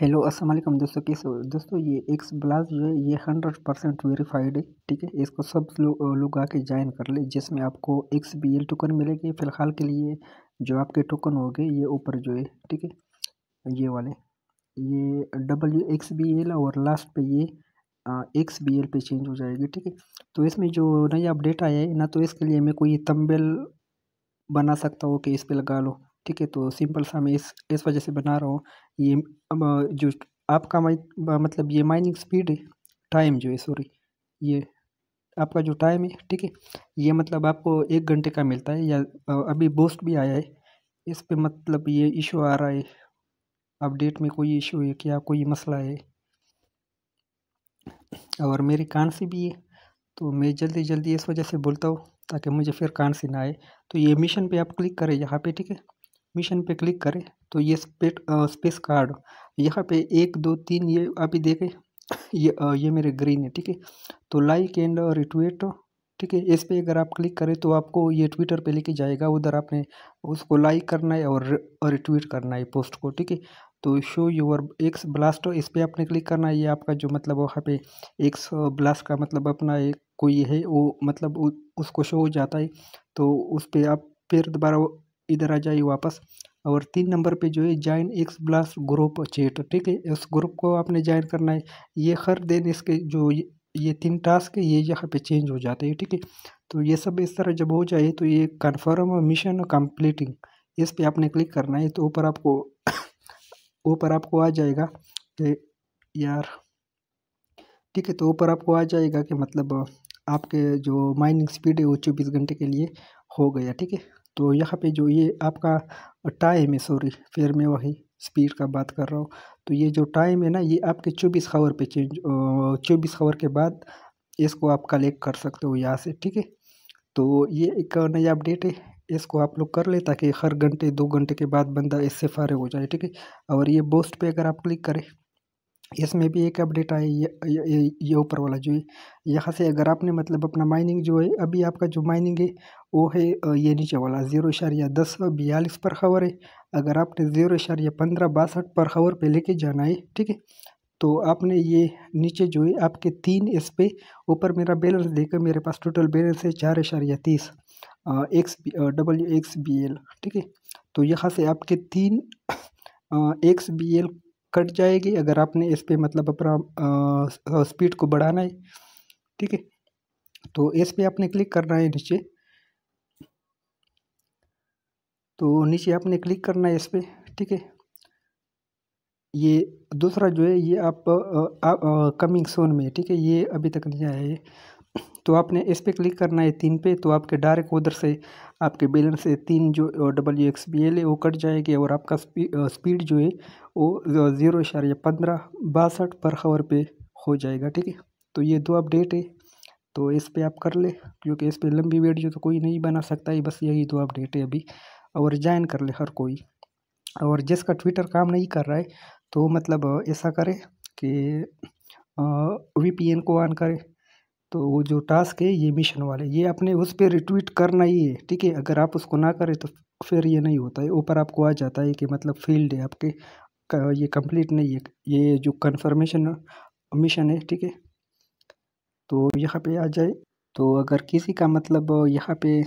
hello अस्सलाम वालेकुम दोस्तों किस दोस्तों ये एक्स ब्लास जो है ये हंड्रेड परसेंट वेरीफाइड है ठीक है इसको सब लोग लो आके ज्वाइन कर ले जिसमें आपको एक्स बी एल टोकन मिलेगी फ़िलहाल के लिए जो आपके टोकन हो गए ये ऊपर जो है ठीक है ये वाले ये डब्ल्यू एक्स बी एल और लास्ट पे ये एक्स बी एल पे चेंज हो जाएगी ठीक है तो इसमें जो नया अपडेट आया है ना तो इसके लिए मैं कोई तम्बेल बना सकता हूँ कि इस पर लगा लो ठीक है तो सिंपल सा मैं इस इस वजह से बना रहा हूँ ये अब जो आपका मतलब ये माइनिंग स्पीड टाइम जो है सॉरी ये आपका जो टाइम है ठीक है ये मतलब आपको एक घंटे का मिलता है या अभी बूस्ट भी आया है इस पर मतलब ये इशू आ रहा है अपडेट में कोई इशू है क्या कोई मसला है और मेरी कान से भी है तो मैं जल्दी जल्दी इस वजह से बोलता हूँ ताकि मुझे फिर कान से ना आए तो ये मिशन पे आप क्लिक करें यहाँ पे ठीक है मिशन पे क्लिक करें तो ये स्पेट स्पेस कार्ड यहाँ पे एक दो तीन ये अभी देखें ये आ, ये मेरे ग्रीन है ठीक है तो लाइक एंड रिट्वीट ठीक है इस पर अगर आप क्लिक करें तो आपको ये ट्विटर पे लेके जाएगा उधर आपने उसको लाइक करना है और रिट्वीट करना है पोस्ट को ठीक है तो शो यूर एक्स ब्लास्ट इस पर आपने क्लिक करना है ये आपका जो मतलब वहाँ पे एक्स ब्लास्ट का मतलब अपना एक कोई है वो मतलब उसको शो हो जाता है तो उस पर आप फिर दोबारा इधर आ जाइए वापस और तीन नंबर पे जो है जॉइन एक्स ब्लास ग्रुप चेट ठीक है इस ग्रुप को आपने ज्वाइन करना है ये हर दिन इसके जो ये तीन टास्क ये यहाँ पे चेंज हो जाते हैं ठीक है तो ये सब इस तरह जब हो जाए तो ये कन्फर्म मिशन कम्प्लीटिंग इस पर आपने क्लिक करना है तो ऊपर आपको ऊपर आपको आ जाएगा कि यार ठीक है तो ऊपर आपको आ जाएगा कि मतलब आपके जो माइनिंग स्पीड है वो चौबीस घंटे के लिए हो गया ठीक है तो यहाँ पे जो ये आपका टाइम है सॉरी फिर मैं वही स्पीड का बात कर रहा हूँ तो ये जो टाइम है ना ये आपके चौबीस खबर पे चेंज चौबीस खबर के बाद इसको आप कलेक्ट कर सकते हो यहाँ से ठीक है तो ये एक नया अपडेट है इसको आप लोग कर ले ताकि हर घंटे दो घंटे के बाद बंदा इससे फारे हो जाए ठीक है और ये बोस्ट पे अगर आप क्लिक करें इसमें भी एक अपडेट आया ये ऊपर वाला जो है यहाँ से अगर आपने मतलब अपना माइनिंग जो है अभी आपका जो माइनिंग है वो है ये नीचे वाला ज़ीरो इशारिया दस बयालीस पर खबर है अगर आपने ज़ीरो इशारिया पंद्रह बासठ पर खबर पे लेके जाना है ठीक है तो आपने ये नीचे जो है आपके तीन इस पे ऊपर मेरा बैलेंस देकर मेरे पास टोटल बैलेंस है चार इशारिया तीस X double X B L ठीक है तो यहाँ से आपके तीन एक्स बी एल कट जाएगी अगर आपने इस पर मतलब अपना स्पीड को बढ़ाना है ठीक है तो इस पर आपने क्लिक करना है नीचे तो नीचे आपने क्लिक करना है इस पर ठीक है ये दूसरा जो है ये आप आ, आ, आ, कमिंग सोन में ठीक है ये अभी तक नहीं आया है तो आपने इस पर क्लिक करना है तीन पे तो आपके डायरेक्ट उधर से आपके बैलेंस से तीन जो डब्ल्यू एक्स बी एल है वो कट जाएगी और आपका स्पीड जो है वो ज़ीरो इशारे पंद्रह बासठ पर खबर पे हो जाएगा ठीक है तो ये दो अपडेट है तो इस पर आप कर ले क्योंकि इस पर लंबी वीडियो तो कोई नहीं बना सकता है बस यही दो अपडेट है अभी और ज्वाइन कर ले हर कोई और जिसका ट्विटर काम नहीं कर रहा है तो मतलब ऐसा करे कि एन को ऑन करे तो वो जो टास्क है ये मिशन वाले ये आपने उस पर रिट्वीट करना ही है ठीक है अगर आप उसको ना करें तो फिर ये नहीं होता है ऊपर आपको आ जाता है कि मतलब फील्ड है आपके ये कंप्लीट नहीं है ये जो कंफर्मेशन मिशन है ठीक है तो यहाँ पे आ जाए तो अगर किसी का मतलब यहाँ पे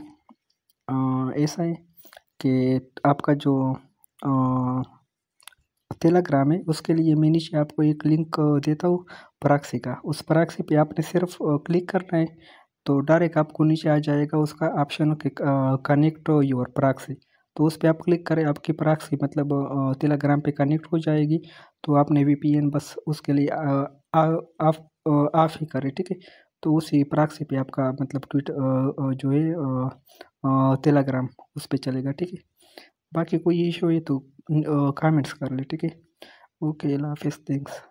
ऐसा है कि आपका जो आ, टेलाग्राम है उसके लिए मैं नीचे आपको एक लिंक देता हूँ प्राक्सी का उस प्राक्सी पे आपने सिर्फ क्लिक करना है तो डायरेक्ट आपको नीचे आ जाएगा उसका ऑप्शन कनेक्ट योर प्राक्सी तो उस पर आप क्लिक करें आपकी प्राक्सी मतलब टेलाग्राम पे कनेक्ट हो जाएगी तो आपने वी बस उसके लिए ऑफ ही करें ठीक है तो उसी प्राक्सी पे आपका मतलब ट्विट जो है टेलाग्राम उस पर चलेगा ठीक है बाकी कोई इशू है तो अं, अं, कमेंट्स ले ठीक है ओके हाफिज थैंक्स